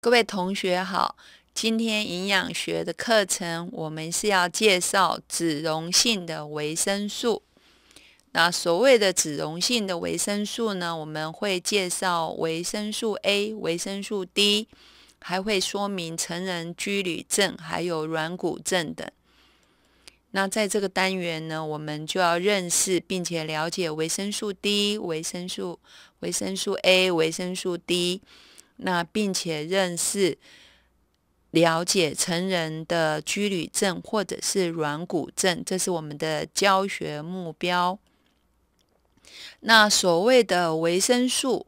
各位同学好，今天营养学的课程，我们是要介绍脂溶性的维生素。那所谓的脂溶性的维生素呢，我们会介绍维生素 A、维生素 D，还会说明成人居偻症还有软骨症等。那在这个单元呢，我们就要认识并且了解维生素 D、维生素维生素 A、维生素 D。那并且认识、了解成人的居旅症或者是软骨症，这是我们的教学目标。那所谓的维生素，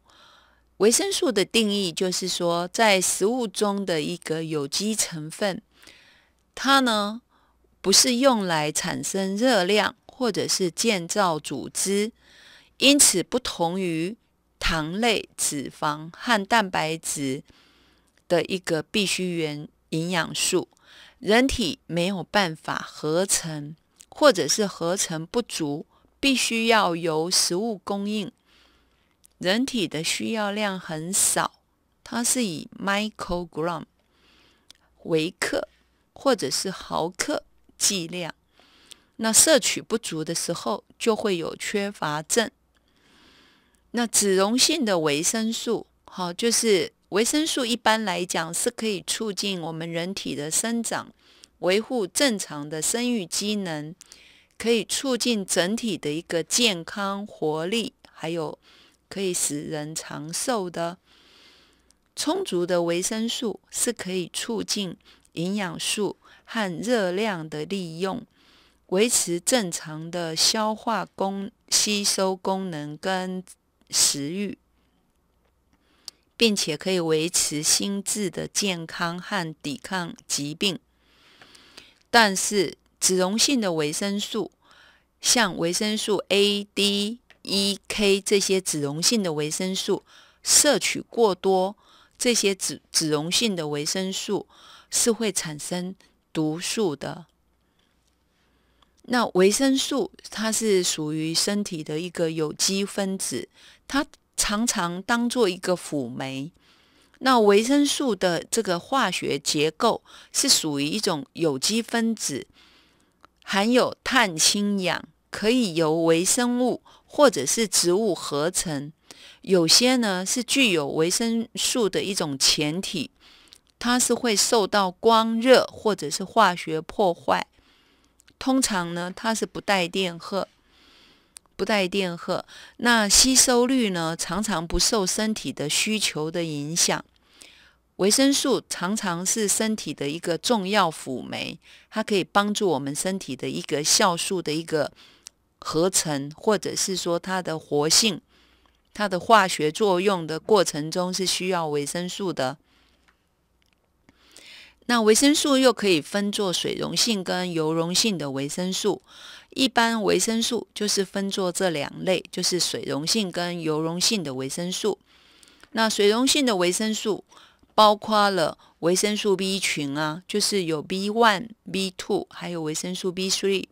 维生素的定义就是说，在食物中的一个有机成分，它呢不是用来产生热量或者是建造组织，因此不同于。糖类、脂肪和蛋白质的一个必需元营养素，人体没有办法合成，或者是合成不足，必须要由食物供应。人体的需要量很少，它是以 microgram（ 微克）或者是毫克计量。那摄取不足的时候，就会有缺乏症。那脂溶性的维生素，好，就是维生素，一般来讲是可以促进我们人体的生长，维护正常的生育机能，可以促进整体的一个健康活力，还有可以使人长寿的。充足的维生素是可以促进营养素和热量的利用，维持正常的消化功吸收功能跟。食欲，并且可以维持心智的健康和抵抗疾病。但是，脂溶性的维生素，像维生素 A、D、E、K 这些脂溶性的维生素，摄取过多，这些脂脂溶性的维生素是会产生毒素的。那维生素它是属于身体的一个有机分子。它常常当做一个辅酶。那维生素的这个化学结构是属于一种有机分子，含有碳、氢、氧，可以由微生物或者是植物合成。有些呢是具有维生素的一种前体，它是会受到光热或者是化学破坏。通常呢，它是不带电荷。不带电荷，那吸收率呢？常常不受身体的需求的影响。维生素常常是身体的一个重要辅酶，它可以帮助我们身体的一个酵素的一个合成，或者是说它的活性、它的化学作用的过程中是需要维生素的。那维生素又可以分作水溶性跟油溶性的维生素。一般维生素就是分作这两类，就是水溶性跟油溶性的维生素。那水溶性的维生素包括了维生素 B 群啊，就是有 B one、B two，还有维生素 B three、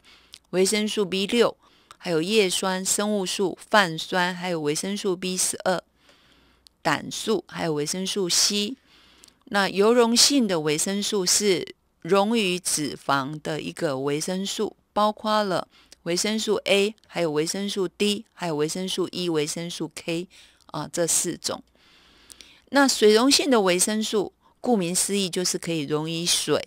维生素 B 六，还有叶酸、生物素、泛酸，还有维生素 B 十二、胆素，还有维生素 C。那油溶性的维生素是溶于脂肪的一个维生素。包括了维生素 A，还有维生素 D，还有维生素 E，维生素 K 啊，这四种。那水溶性的维生素，顾名思义就是可以溶于水，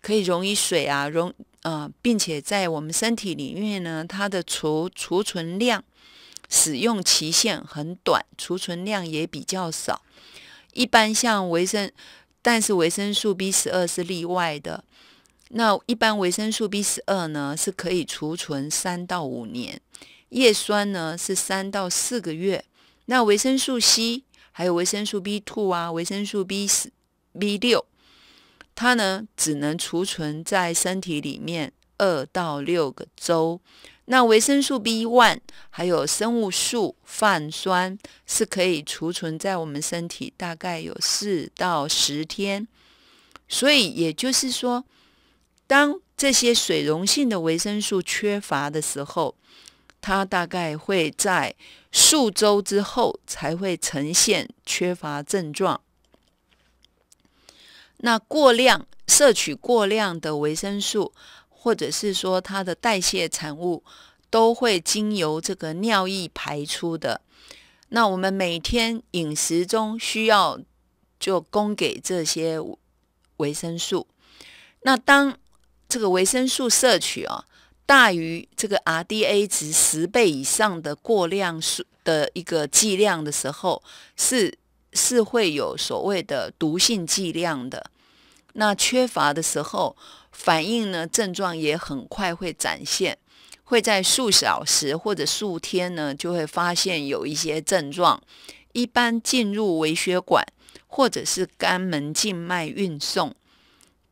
可以溶于水啊，溶啊，并且在我们身体里面呢，它的储储存量、使用期限很短，储存量也比较少。一般像维生，但是维生素 B 十二是例外的。那一般维生素 B 十二呢是可以储存三到五年，叶酸呢是三到四个月。那维生素 C 还有维生素 B two 啊，维生素 B 四、B 六，它呢只能储存在身体里面二到六个周。那维生素 B one 还有生物素、泛酸是可以储存在我们身体大概有四到十天。所以也就是说。当这些水溶性的维生素缺乏的时候，它大概会在数周之后才会呈现缺乏症状。那过量摄取过量的维生素，或者是说它的代谢产物，都会经由这个尿液排出的。那我们每天饮食中需要就供给这些维生素。那当这个维生素摄取啊，大于这个 RDA 值十倍以上的过量数的一个剂量的时候，是是会有所谓的毒性剂量的。那缺乏的时候，反应呢，症状也很快会展现，会在数小时或者数天呢，就会发现有一些症状。一般进入微血管或者是肝门静脉运送。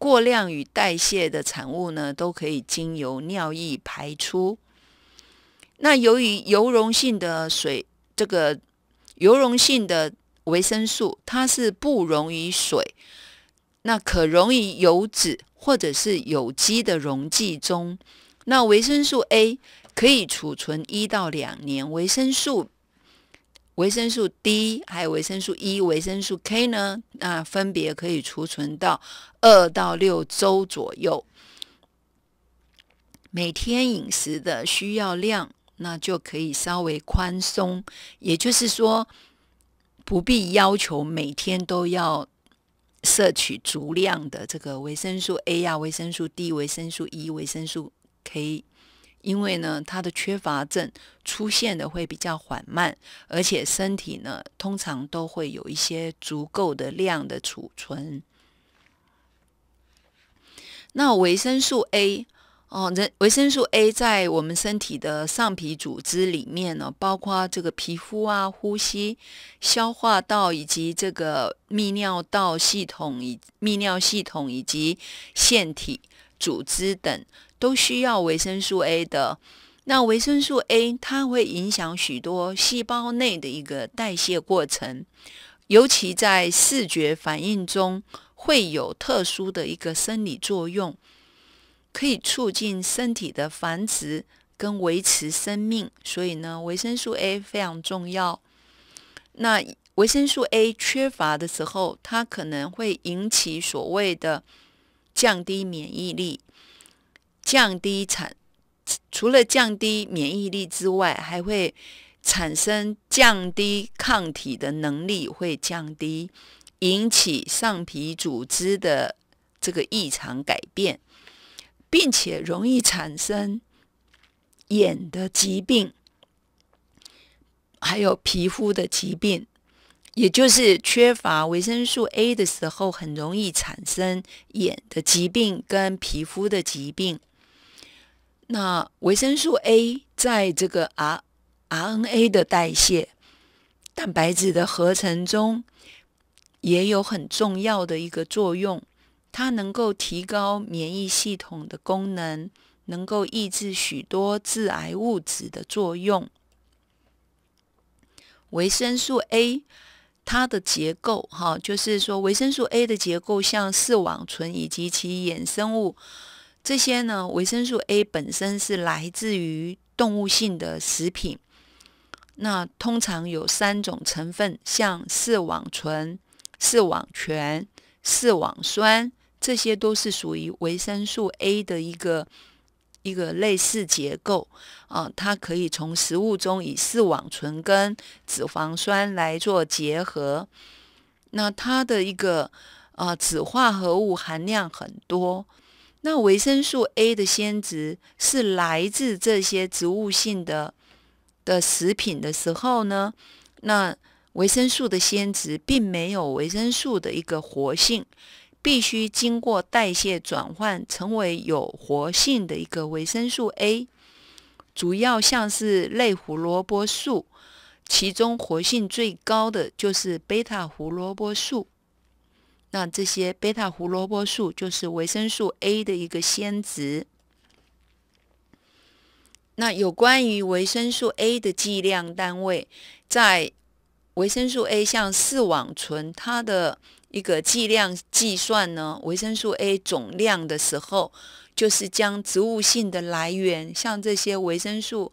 过量与代谢的产物呢，都可以经由尿液排出。那由于油溶性的水，这个油溶性的维生素，它是不溶于水，那可溶于油脂或者是有机的溶剂中。那维生素 A 可以储存一到两年，维生素。维生素 D 还有维生素 E、维生素 K 呢？那分别可以储存到二到六周左右。每天饮食的需要量，那就可以稍微宽松，也就是说，不必要求每天都要摄取足量的这个维生素 A 呀、维生素 D、维生素 E、维生素 K。因为呢，它的缺乏症出现的会比较缓慢，而且身体呢通常都会有一些足够的量的储存。那维生素 A 哦，人维生素 A 在我们身体的上皮组织里面呢，包括这个皮肤啊、呼吸、消化道以及这个泌尿道系统以泌尿系统以及腺体组织等。都需要维生素 A 的。那维生素 A 它会影响许多细胞内的一个代谢过程，尤其在视觉反应中会有特殊的一个生理作用，可以促进身体的繁殖跟维持生命。所以呢，维生素 A 非常重要。那维生素 A 缺乏的时候，它可能会引起所谓的降低免疫力。降低产除了降低免疫力之外，还会产生降低抗体的能力会降低，引起上皮组织的这个异常改变，并且容易产生眼的疾病，还有皮肤的疾病，也就是缺乏维生素 A 的时候，很容易产生眼的疾病跟皮肤的疾病。那维生素 A 在这个 rRNA 的代谢、蛋白质的合成中也有很重要的一个作用。它能够提高免疫系统的功能，能够抑制许多致癌物质的作用。维生素 A 它的结构，哈，就是说维生素 A 的结构像视网醇以及其衍生物。这些呢，维生素 A 本身是来自于动物性的食品，那通常有三种成分，像视网醇、视网醛、视网酸，这些都是属于维生素 A 的一个一个类似结构啊。它可以从食物中以视网醇跟脂肪酸来做结合，那它的一个啊，脂化合物含量很多。那维生素 A 的先值是来自这些植物性的的食品的时候呢？那维生素的先值并没有维生素的一个活性，必须经过代谢转换成为有活性的一个维生素 A，主要像是类胡萝卜素，其中活性最高的就是贝塔胡萝卜素。那这些贝塔胡萝卜素就是维生素 A 的一个先值。那有关于维生素 A 的计量单位，在维生素 A 像视网醇它的一个计量计算呢？维生素 A 总量的时候，就是将植物性的来源，像这些维生素、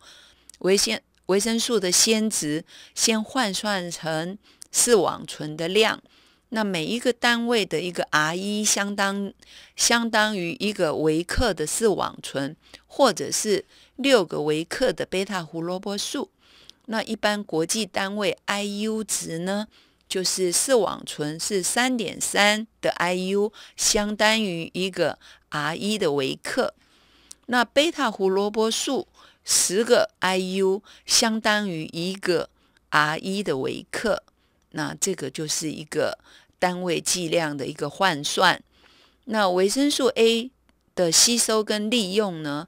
维先维生素的先值，先换算成视网醇的量。那每一个单位的一个 R 一相当相当于一个微克的视网醇，或者是六个微克的贝塔胡萝卜素。那一般国际单位 I U 值呢，就是视网醇是三点三的 I U，相当于一个 R 一的微克。那贝塔胡萝卜素十个 I U 相当于一个 R 一的微克。那这个就是一个单位剂量的一个换算。那维生素 A 的吸收跟利用呢？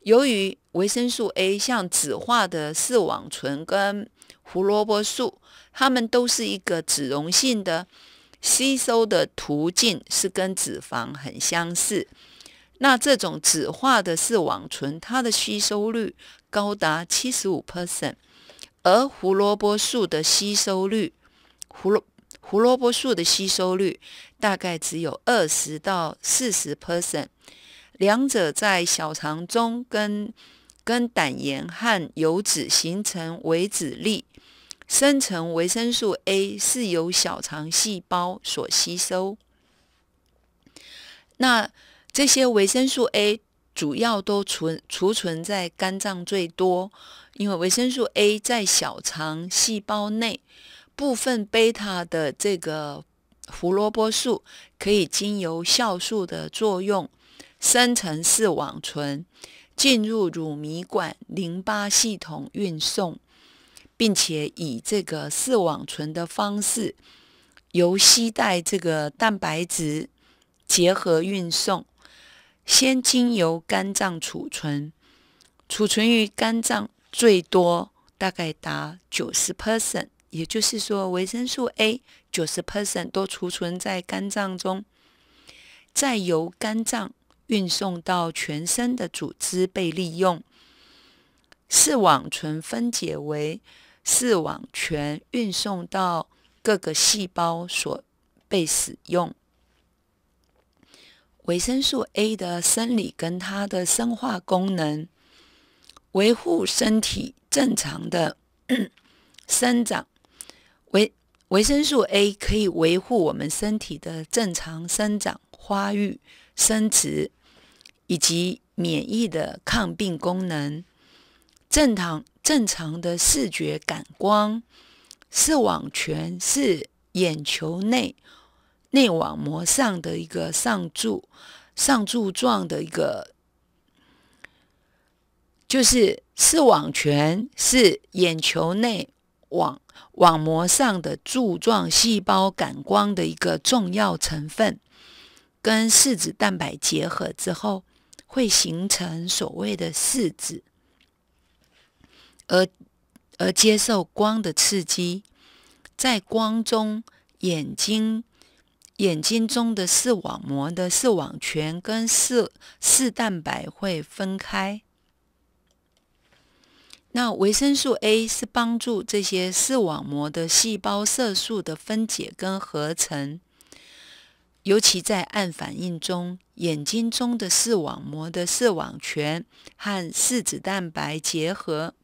由于维生素 A 像酯化的视网醇跟胡萝卜素，它们都是一个脂溶性的，吸收的途径是跟脂肪很相似。那这种酯化的视网醇，它的吸收率高达七十五 percent，而胡萝卜素的吸收率。胡萝卜胡萝卜素的吸收率大概只有二十到四十 percent。两者在小肠中跟跟胆盐和油脂形成微脂粒，生成维生素 A 是由小肠细胞所吸收。那这些维生素 A 主要都存储存在肝脏最多，因为维生素 A 在小肠细胞内。部分贝塔的这个胡萝卜素可以经由酵素的作用生成视网醇，进入乳糜管淋巴系统运送，并且以这个视网醇的方式由吸带这个蛋白质结合运送，先经由肝脏储存，储存于肝脏最多大概达九十 percent。也就是说，维生素 A 九十 percent 都储存在肝脏中，再由肝脏运送到全身的组织被利用。视网醇分解为视网醛，运送到各个细胞所被使用。维生素 A 的生理跟它的生化功能，维护身体正常的 生长。维维生素 A 可以维护我们身体的正常生长、发育、生殖，以及免疫的抗病功能。正常正常的视觉感光，视网全是眼球内内网膜上的一个上柱、上柱状的一个，就是视网全是眼球内网。网膜上的柱状细胞感光的一个重要成分，跟视子蛋白结合之后，会形成所谓的视子，而而接受光的刺激，在光中，眼睛眼睛中的视网膜的视网圈跟视视蛋白会分开。那维生素 A 是帮助这些视网膜的细胞色素的分解跟合成，尤其在暗反应中，眼睛中的视网膜的视网醛和视子蛋白结合，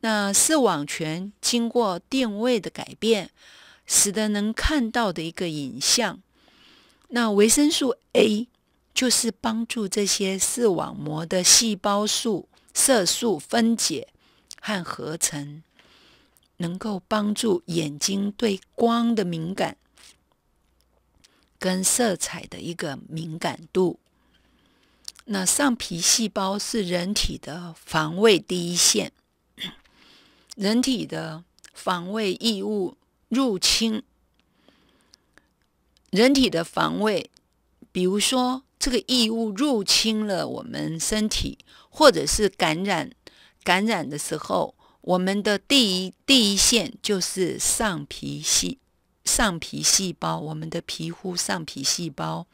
那视网醛经过定位的改变，使得能看到的一个影像。那维生素 A 就是帮助这些视网膜的细胞素。色素分解和合成能够帮助眼睛对光的敏感跟色彩的一个敏感度。那上皮细胞是人体的防卫第一线，人体的防卫异物入侵，人体的防卫。比如说，这个异物入侵了我们身体，或者是感染感染的时候，我们的第一第一线就是上皮细上皮细胞，我们的皮肤上皮细胞，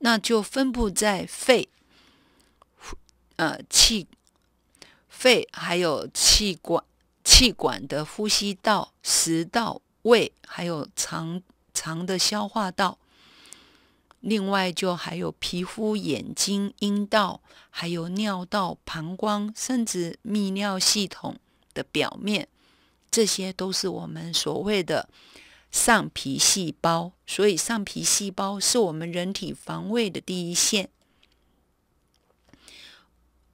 那就分布在肺，呃，气肺还有气管气管的呼吸道、食道、胃，还有肠肠的消化道。另外，就还有皮肤、眼睛、阴道，还有尿道、膀胱，甚至泌尿系统的表面，这些都是我们所谓的上皮细胞。所以，上皮细胞是我们人体防卫的第一线。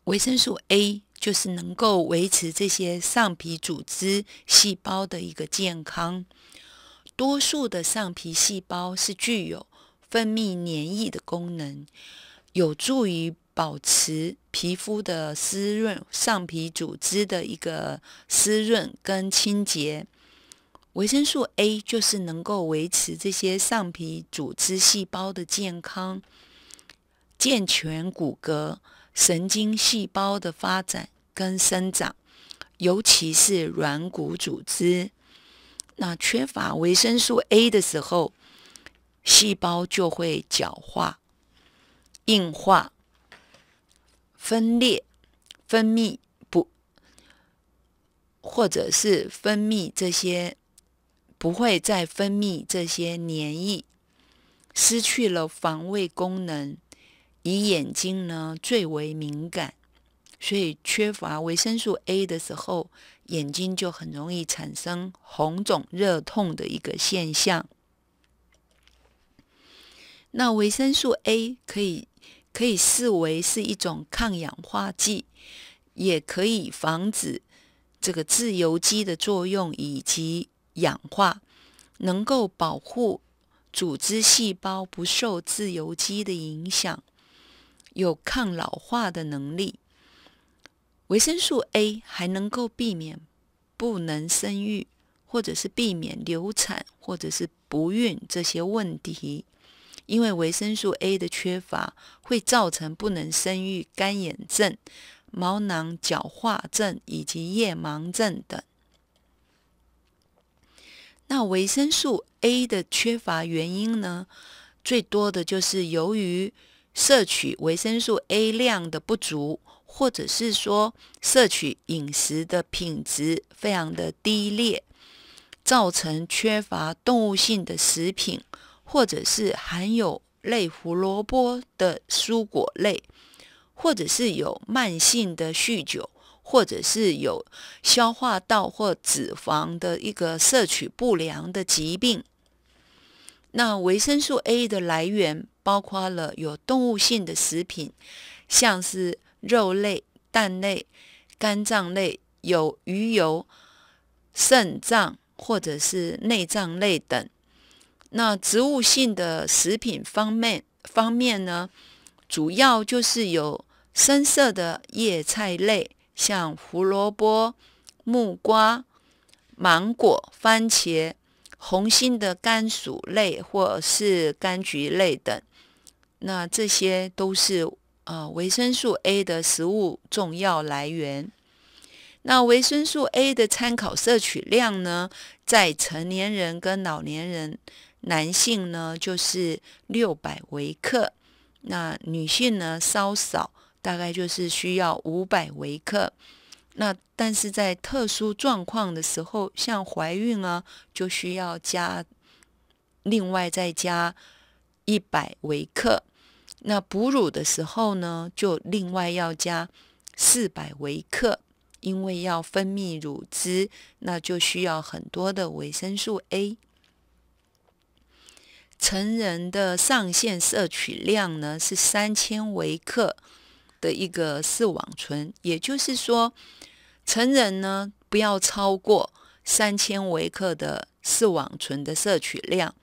维生素 A 就是能够维持这些上皮组织细胞的一个健康。多数的上皮细胞是具有。分泌黏液的功能，有助于保持皮肤的湿润、上皮组织的一个湿润跟清洁。维生素 A 就是能够维持这些上皮组织细胞的健康、健全骨骼、神经细胞的发展跟生长，尤其是软骨组织。那缺乏维生素 A 的时候，细胞就会角化、硬化、分裂、分泌不，或者是分泌这些，不会再分泌这些粘液，失去了防卫功能。以眼睛呢最为敏感，所以缺乏维生素 A 的时候，眼睛就很容易产生红肿、热痛的一个现象。那维生素 A 可以可以视为是一种抗氧化剂，也可以防止这个自由基的作用以及氧化，能够保护组织细胞不受自由基的影响，有抗老化的能力。维生素 A 还能够避免不能生育，或者是避免流产，或者是不孕这些问题。因为维生素 A 的缺乏会造成不能生育、干眼症、毛囊角化症以及夜盲症等。那维生素 A 的缺乏原因呢？最多的就是由于摄取维生素 A 量的不足，或者是说摄取饮食的品质非常的低劣，造成缺乏动物性的食品。或者是含有类胡萝卜的蔬果类，或者是有慢性的酗酒，或者是有消化道或脂肪的一个摄取不良的疾病。那维生素 A 的来源包括了有动物性的食品，像是肉类、蛋类、肝脏类、有鱼油、肾脏或者是内脏类等。那植物性的食品方面方面呢，主要就是有深色的叶菜类，像胡萝卜、木瓜、芒果、番茄、红心的甘薯类或是柑橘类等。那这些都是呃维生素 A 的食物重要来源。那维生素 A 的参考摄取量呢，在成年人跟老年人。男性呢，就是六百微克，那女性呢稍少，大概就是需要五百微克。那但是在特殊状况的时候，像怀孕啊，就需要加另外再加一百微克。那哺乳的时候呢，就另外要加四百微克，因为要分泌乳汁，那就需要很多的维生素 A。成人的上限摄取量呢是三千微克的一个视网醇，也就是说，成人呢不要超过三千微克的视网醇的摄取量，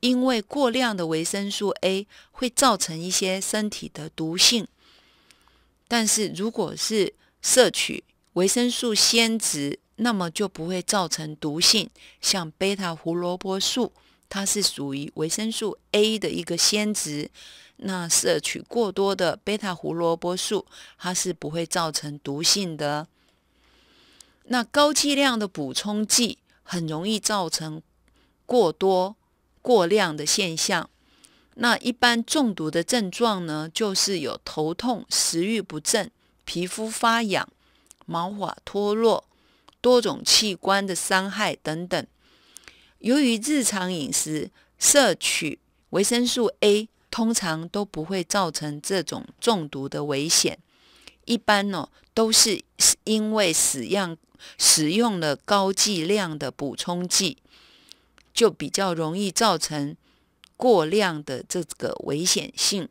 因为过量的维生素 A 会造成一些身体的毒性。但是如果是摄取维生素先值，那么就不会造成毒性，像贝塔胡萝卜素。它是属于维生素 A 的一个先值。那摄取过多的贝塔胡萝卜素，它是不会造成毒性的。那高剂量的补充剂很容易造成过多、过量的现象。那一般中毒的症状呢，就是有头痛、食欲不振、皮肤发痒、毛发脱落、多种器官的伤害等等。由于日常饮食摄取维生素 A，通常都不会造成这种中毒的危险。一般呢，都是因为使用使用了高剂量的补充剂，就比较容易造成过量的这个危险性。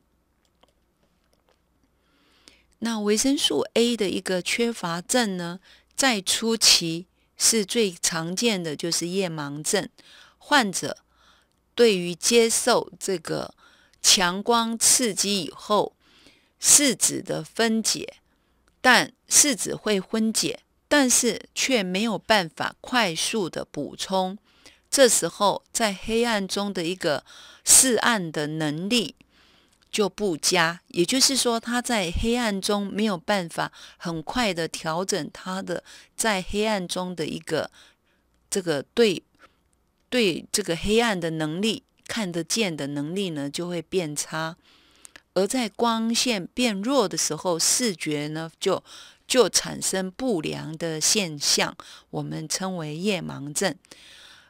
那维生素 A 的一个缺乏症呢，在初期。是最常见的就是夜盲症，患者对于接受这个强光刺激以后，视纸的分解，但视纸会分解，但是却没有办法快速的补充，这时候在黑暗中的一个视暗的能力。就不佳，也就是说，他在黑暗中没有办法很快的调整他的在黑暗中的一个这个对对这个黑暗的能力，看得见的能力呢就会变差，而在光线变弱的时候，视觉呢就就产生不良的现象，我们称为夜盲症，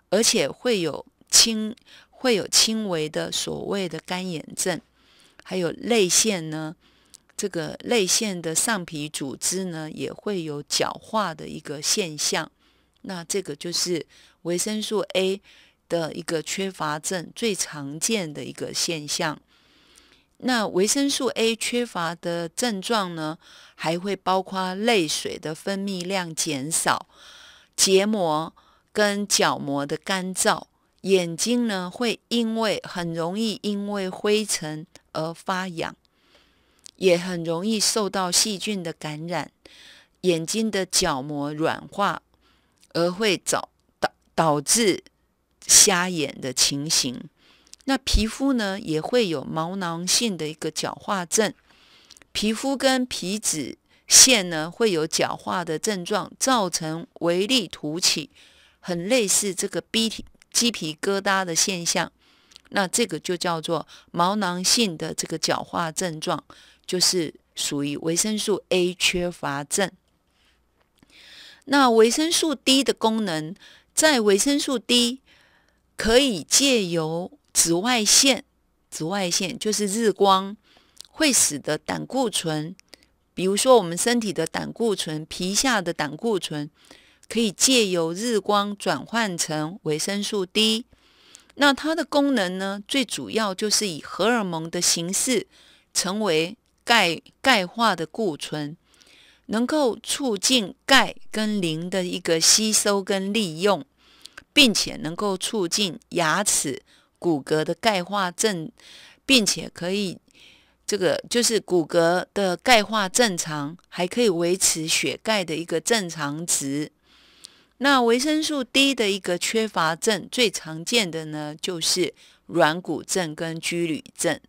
而且会有轻会有轻微的所谓的干眼症。还有泪腺呢，这个泪腺的上皮组织呢也会有角化的一个现象。那这个就是维生素 A 的一个缺乏症最常见的一个现象。那维生素 A 缺乏的症状呢，还会包括泪水的分泌量减少、结膜跟角膜的干燥。眼睛呢会因为很容易因为灰尘。而发痒，也很容易受到细菌的感染，眼睛的角膜软化，而会导导导致瞎眼的情形。那皮肤呢，也会有毛囊性的一个角化症，皮肤跟皮脂腺呢会有角化的症状，造成微粒凸起，很类似这个 B 鸡皮疙瘩的现象。那这个就叫做毛囊性的这个角化症状，就是属于维生素 A 缺乏症。那维生素 D 的功能，在维生素 D 可以借由紫外线，紫外线就是日光，会使得胆固醇，比如说我们身体的胆固醇、皮下的胆固醇，可以借由日光转换成维生素 D。那它的功能呢？最主要就是以荷尔蒙的形式成为钙钙化的固醇，能够促进钙跟磷的一个吸收跟利用，并且能够促进牙齿骨骼的钙化正，并且可以这个就是骨骼的钙化正常，还可以维持血钙的一个正常值。那维生素 D 的一个缺乏症最常见的呢，就是软骨症跟佝偻症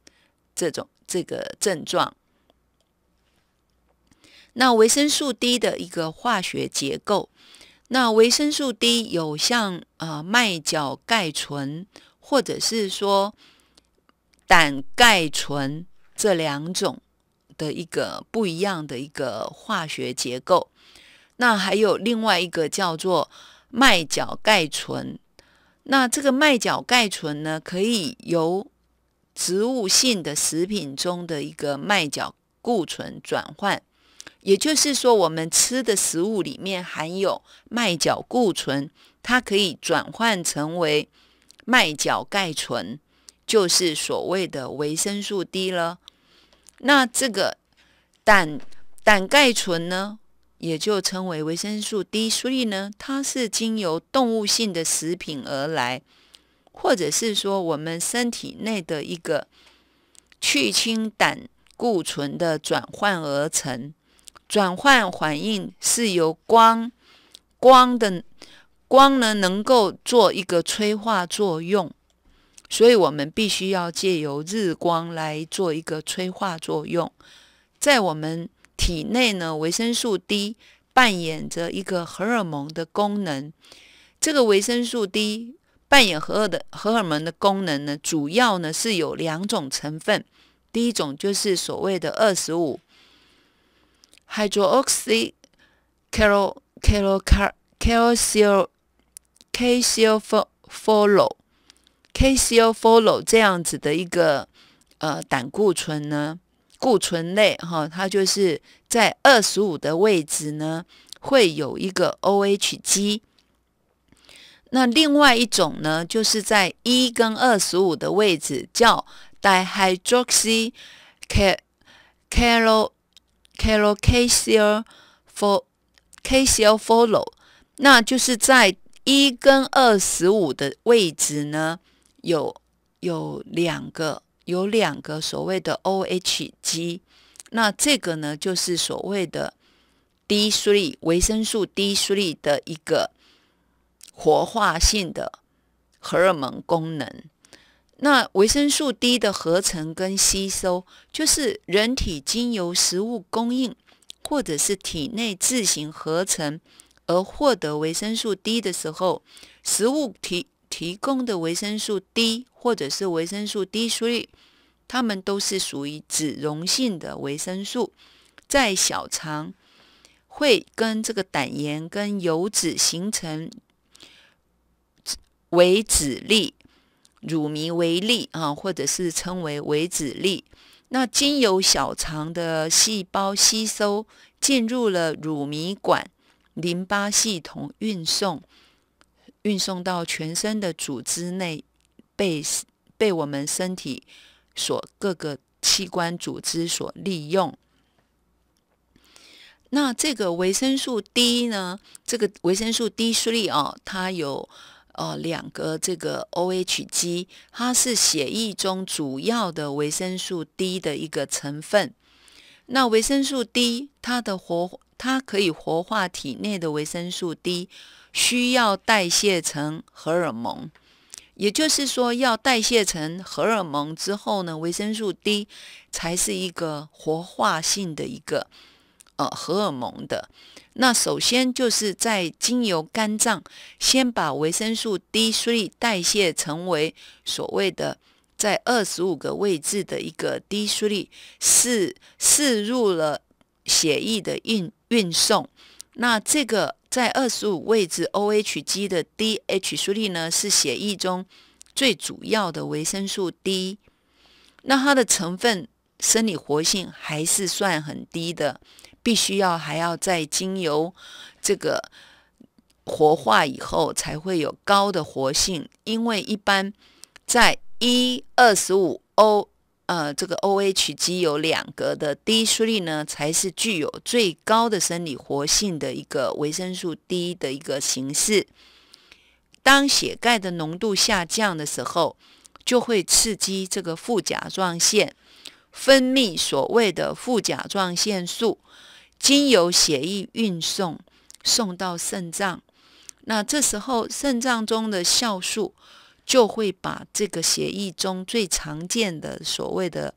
这种这个症状。那维生素 D 的一个化学结构，那维生素 D 有像啊麦角钙醇或者是说胆钙醇这两种的一个不一样的一个化学结构。那还有另外一个叫做麦角钙醇，那这个麦角钙醇呢，可以由植物性的食品中的一个麦角固醇转换，也就是说，我们吃的食物里面含有麦角固醇，它可以转换成为麦角钙醇，就是所谓的维生素 D 了。那这个胆胆钙醇呢？也就称为维生素 D，所以呢，它是经由动物性的食品而来，或者是说我们身体内的一个去氢胆固醇的转换而成。转换反应是由光光的光呢能够做一个催化作用，所以我们必须要借由日光来做一个催化作用，在我们。体内呢维生素 D 扮演着一个荷尔蒙的功能。这个维生素 D 扮演荷尔的荷尔蒙的功能呢，主要呢是有两种成分。第一种就是所谓的二十五 h y d r o x y c a l c a l c a l c i l c a l i l follow c a l c l follow 这样子的一个呃胆固醇呢。固醇类哈，它就是在二十五的位置呢，会有一个 O-H 基。那另外一种呢，就是在一跟二十五的位置叫 i hydroxy caro caro cial fol cial folo，那就是在一跟二十五的位置呢，有有两个。有两个所谓的 OH 基，那这个呢，就是所谓的 D 3维生素 D 3的一个活化性的荷尔蒙功能。那维生素 D 的合成跟吸收，就是人体经由食物供应或者是体内自行合成而获得维生素 D 的时候，食物提提供的维生素 D。或者是维生素 D、C，它们都是属于脂溶性的维生素，在小肠会跟这个胆盐、跟油脂形成微脂粒、乳糜微粒啊，或者是称为微脂粒。那经由小肠的细胞吸收，进入了乳糜管，淋巴系统运送，运送到全身的组织内。被被我们身体所各个器官组织所利用。那这个维生素 D 呢？这个维生素 D 酸啊，它有呃两个这个 OH 基，它是血液中主要的维生素 D 的一个成分。那维生素 D 它的活，它可以活化体内的维生素 D，需要代谢成荷尔蒙。也就是说，要代谢成荷尔蒙之后呢，维生素 D 才是一个活化性的一个呃荷尔蒙的。那首先就是在经由肝脏，先把维生素 D3 代谢成为所谓的在二十五个位置的一个 D3，是摄入了血液的运运送。那这个。在二十五位置 O-H g 的 D-H 数例呢，是血液中最主要的维生素 D。那它的成分生理活性还是算很低的，必须要还要再经由这个活化以后，才会有高的活性。因为一般在一二十五 O。呃，这个 OHG 有两个的低速率呢，才是具有最高的生理活性的一个维生素 D 的一个形式。当血钙的浓度下降的时候，就会刺激这个副甲状腺分泌所谓的副甲状腺素，经由血液运送送到肾脏。那这时候肾脏中的酵素。就会把这个协议中最常见的所谓的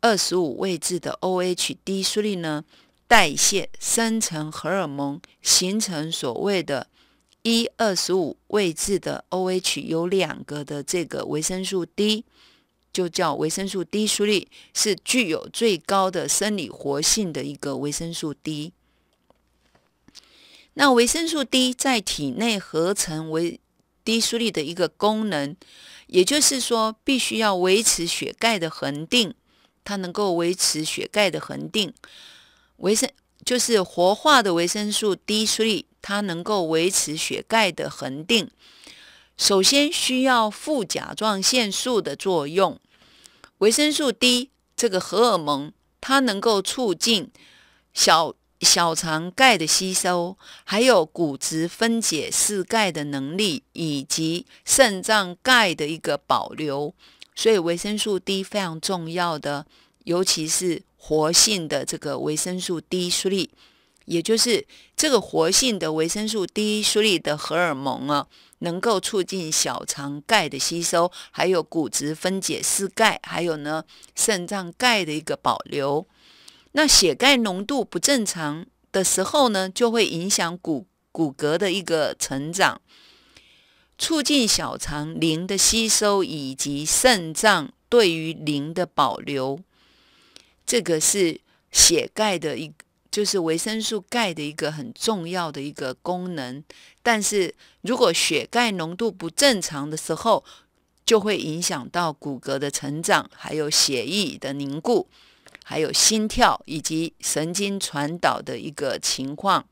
二十五位置的 OHD 素粒呢，代谢生成荷尔蒙，形成所谓的一二十五位置的 o h 有两个的这个维生素 D，就叫维生素 D 素粒，是具有最高的生理活性的一个维生素 D。那维生素 D 在体内合成为低速率的一个功能，也就是说，必须要维持血钙的恒定。它能够维持血钙的恒定，维生就是活化的维生素 D 速率，它能够维持血钙的恒定。首先需要副甲状腺素的作用，维生素 D 这个荷尔蒙，它能够促进小。小肠钙的吸收，还有骨质分解释钙的能力，以及肾脏钙的一个保留，所以维生素 D 非常重要的，尤其是活性的这个维生素 D 三，也就是这个活性的维生素 D 三的荷尔蒙啊，能够促进小肠钙的吸收，还有骨质分解释钙，还有呢肾脏钙的一个保留。那血钙浓度不正常的时候呢，就会影响骨骨骼的一个成长，促进小肠磷的吸收以及肾脏对于磷的保留。这个是血钙的一，就是维生素钙的一个很重要的一个功能。但是如果血钙浓度不正常的时候，就会影响到骨骼的成长，还有血液的凝固。还有心跳以及神经传导的一个情况。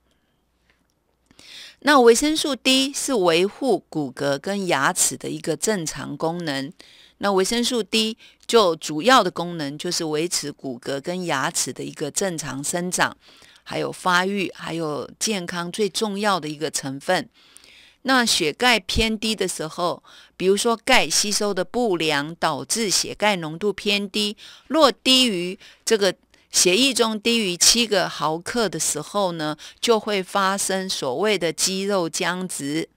那维生素 D 是维护骨骼跟牙齿的一个正常功能。那维生素 D 就主要的功能就是维持骨骼跟牙齿的一个正常生长，还有发育，还有健康最重要的一个成分。那血钙偏低的时候，比如说钙吸收的不良导致血钙浓度偏低，若低于这个血液中低于七个毫克的时候呢，就会发生所谓的肌肉僵直，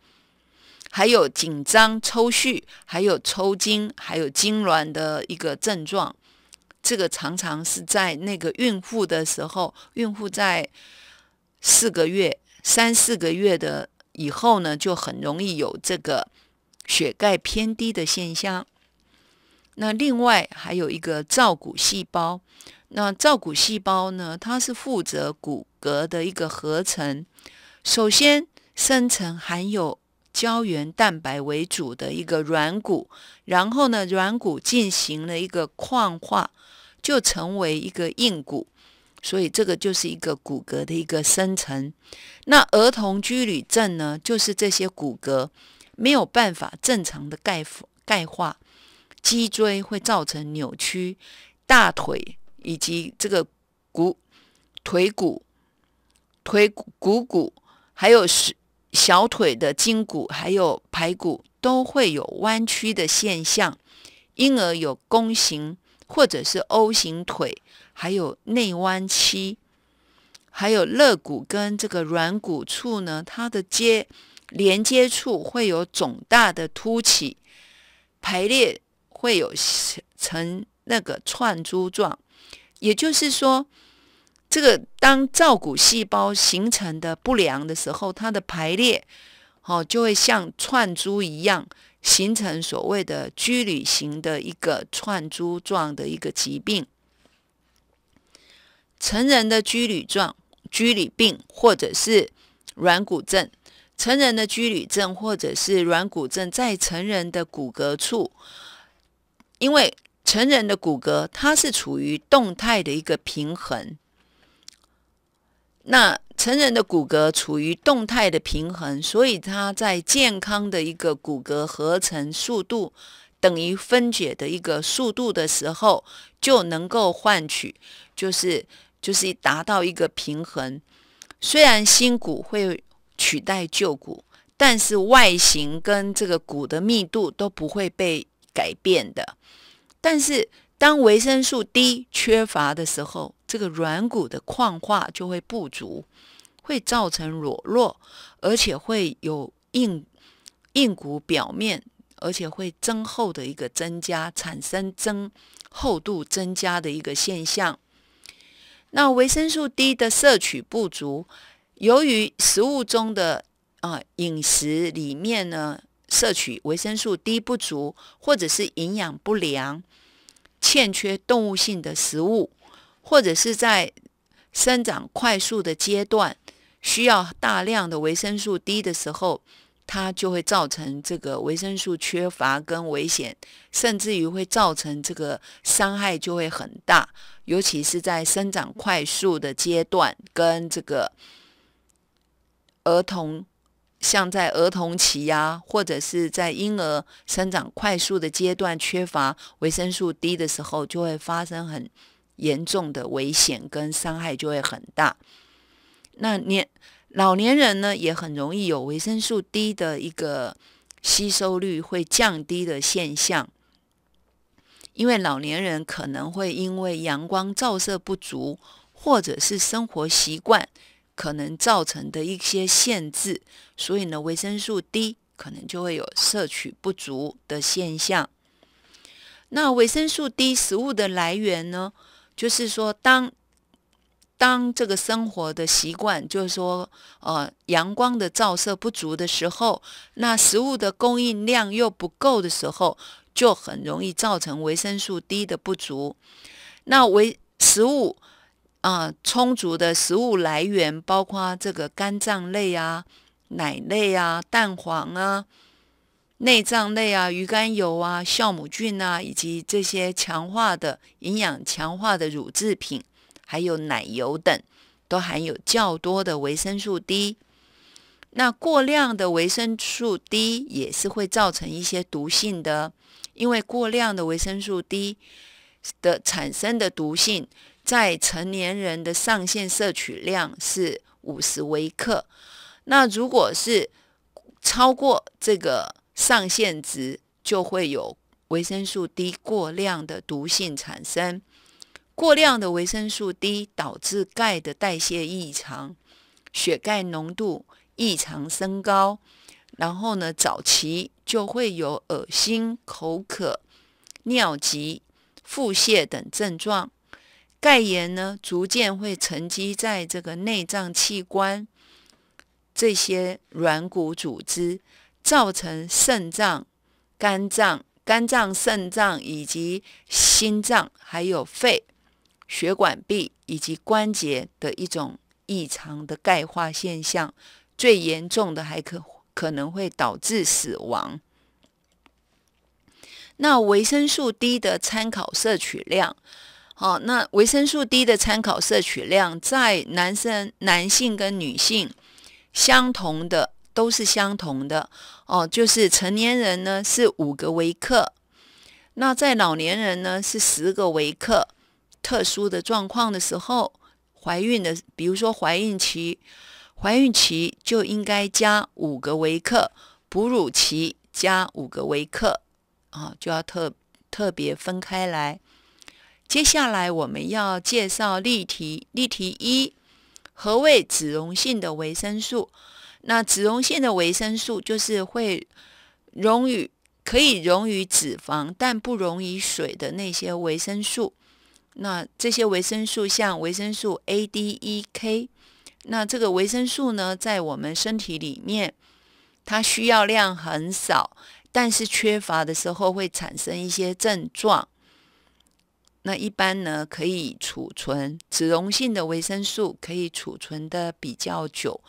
还有紧张抽搐，还有抽筋，还有痉挛的一个症状。这个常常是在那个孕妇的时候，孕妇在四个月、三四个月的。以后呢，就很容易有这个血钙偏低的现象。那另外还有一个造骨细胞，那造骨细胞呢，它是负责骨骼的一个合成。首先生成含有胶原蛋白为主的一个软骨，然后呢，软骨进行了一个矿化，就成为一个硬骨。所以这个就是一个骨骼的一个生成。那儿童居偻症呢，就是这些骨骼没有办法正常的钙钙化，脊椎会造成扭曲，大腿以及这个骨腿骨、腿骨骨，还有小小腿的筋骨，还有排骨都会有弯曲的现象，因而有弓形或者是 O 型腿。还有内弯期，还有肋骨跟这个软骨处呢，它的接连接处会有肿大的凸起，排列会有成那个串珠状。也就是说，这个当造骨细胞形成的不良的时候，它的排列哦就会像串珠一样形成所谓的居旅型的一个串珠状的一个疾病。成人的居旅状、居旅病或者是软骨症，成人的居旅症或者是软骨症，在成人的骨骼处，因为成人的骨骼它是处于动态的一个平衡，那成人的骨骼处于动态的平衡，所以它在健康的一个骨骼合成速度等于分解的一个速度的时候，就能够换取就是。就是达到一个平衡，虽然新骨会取代旧骨，但是外形跟这个骨的密度都不会被改变的。但是当维生素 D 缺乏的时候，这个软骨的矿化就会不足，会造成裸弱，而且会有硬硬骨表面，而且会增厚的一个增加，产生增厚度增加的一个现象。那维生素 D 的摄取不足，由于食物中的啊饮食里面呢摄取维生素 D 不足，或者是营养不良、欠缺动物性的食物，或者是在生长快速的阶段需要大量的维生素 D 的时候。它就会造成这个维生素缺乏跟危险，甚至于会造成这个伤害就会很大，尤其是在生长快速的阶段跟这个儿童，像在儿童期呀，或者是在婴儿生长快速的阶段，缺乏维生素 D 的时候，就会发生很严重的危险跟伤害就会很大。那你？老年人呢也很容易有维生素 D 的一个吸收率会降低的现象，因为老年人可能会因为阳光照射不足，或者是生活习惯可能造成的一些限制，所以呢维生素 D 可能就会有摄取不足的现象。那维生素 D 食物的来源呢，就是说当。当这个生活的习惯，就是说，呃，阳光的照射不足的时候，那食物的供应量又不够的时候，就很容易造成维生素 D 的不足。那维食物啊，充足的食物来源包括这个肝脏类啊、奶类啊、蛋黄啊、内脏类啊、鱼肝油啊、酵母菌啊，以及这些强化的营养强化的乳制品。还有奶油等，都含有较多的维生素 D。那过量的维生素 D 也是会造成一些毒性的，因为过量的维生素 D 的产生的毒性，在成年人的上限摄取量是五十微克。那如果是超过这个上限值，就会有维生素 D 过量的毒性产生。过量的维生素 D 导致钙的代谢异常，血钙浓度异常升高，然后呢，早期就会有恶心、口渴、尿急、腹泻等症状。钙盐呢，逐渐会沉积在这个内脏器官、这些软骨组织，造成肾脏、肝脏、肝脏、肾脏以及心脏还有肺。血管壁以及关节的一种异常的钙化现象，最严重的还可可能会导致死亡。那维生素 D 的参考摄取量，好，那维生素 D 的参考摄取量在男生男性跟女性相同的都是相同的哦，就是成年人呢是五个微克，那在老年人呢是十个微克。特殊的状况的时候，怀孕的，比如说怀孕期，怀孕期就应该加五个微克，哺乳期加五个微克，啊，就要特特别分开来。接下来我们要介绍例题，例题一，何谓脂溶性的维生素？那脂溶性的维生素就是会溶于可以溶于脂肪但不溶于水的那些维生素。那这些维生素像维生素 A、D、E、K，那这个维生素呢，在我们身体里面，它需要量很少，但是缺乏的时候会产生一些症状。那一般呢，可以储存脂溶性的维生素，可以储存的比较久。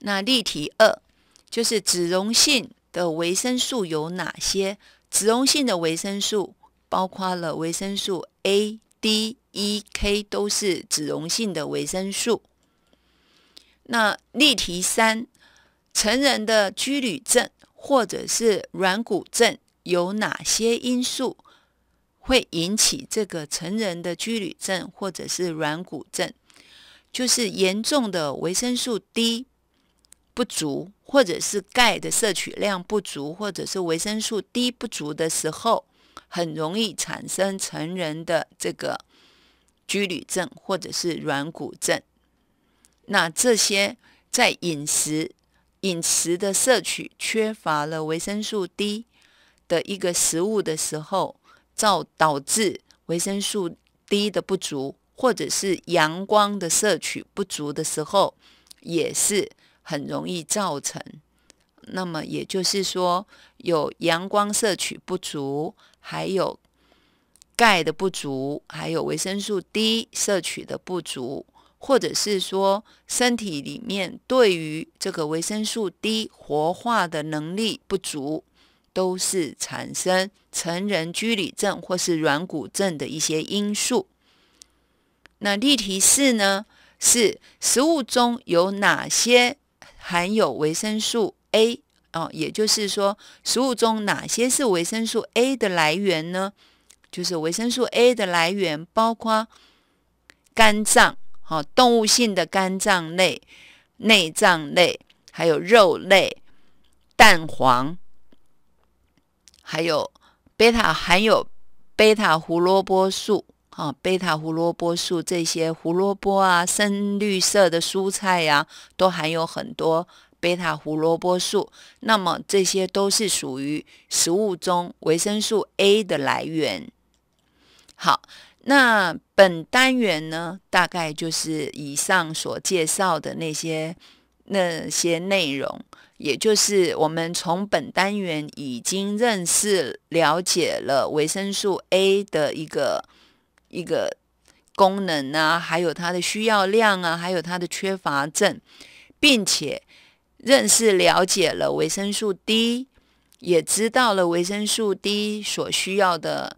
那例题二就是脂溶性的维生素有哪些？脂溶性的维生素。包括了维生素 A、D、E、K，都是脂溶性的维生素。那例题三，成人的居旅症或者是软骨症有哪些因素会引起这个成人的居旅症或者是软骨症？就是严重的维生素 D 不足，或者是钙的摄取量不足，或者是维生素 D 不足的时候。很容易产生成人的这个居偻症或者是软骨症。那这些在饮食饮食的摄取缺乏了维生素 D 的一个食物的时候，造导致维生素 D 的不足，或者是阳光的摄取不足的时候，也是很容易造成。那么也就是说，有阳光摄取不足，还有钙的不足，还有维生素 D 摄取的不足，或者是说身体里面对于这个维生素 D 活化的能力不足，都是产生成人居里症或是软骨症的一些因素。那例题四呢？是食物中有哪些含有维生素？A 哦，也就是说，食物中哪些是维生素 A 的来源呢？就是维生素 A 的来源包括肝脏，哈，动物性的肝脏类、内脏类，还有肉类、蛋黄，还有贝塔含有贝塔胡萝卜素，啊，贝塔胡萝卜素这些胡萝卜啊、深绿色的蔬菜呀，都含有很多。贝塔胡萝卜素，那么这些都是属于食物中维生素 A 的来源。好，那本单元呢，大概就是以上所介绍的那些那些内容，也就是我们从本单元已经认识了解了维生素 A 的一个一个功能啊，还有它的需要量啊，还有它的缺乏症，并且。认识了解了维生素 D，也知道了维生素 D 所需要的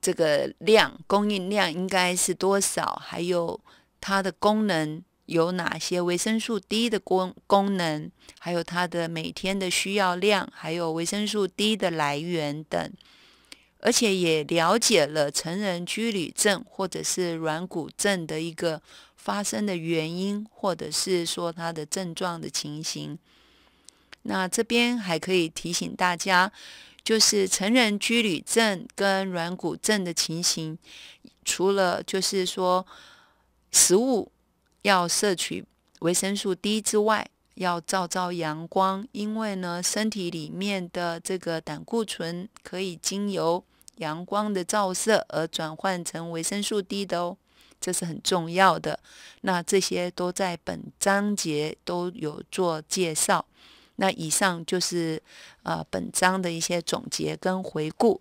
这个量，供应量应该是多少，还有它的功能有哪些？维生素 D 的功功能，还有它的每天的需要量，还有维生素 D 的来源等。而且也了解了成人居质症或者是软骨症的一个。发生的原因，或者是说它的症状的情形。那这边还可以提醒大家，就是成人居偻症跟软骨症的情形，除了就是说食物要摄取维生素 D 之外，要照照阳光，因为呢，身体里面的这个胆固醇可以经由阳光的照射而转换成维生素 D 的哦。这是很重要的，那这些都在本章节都有做介绍。那以上就是呃本章的一些总结跟回顾。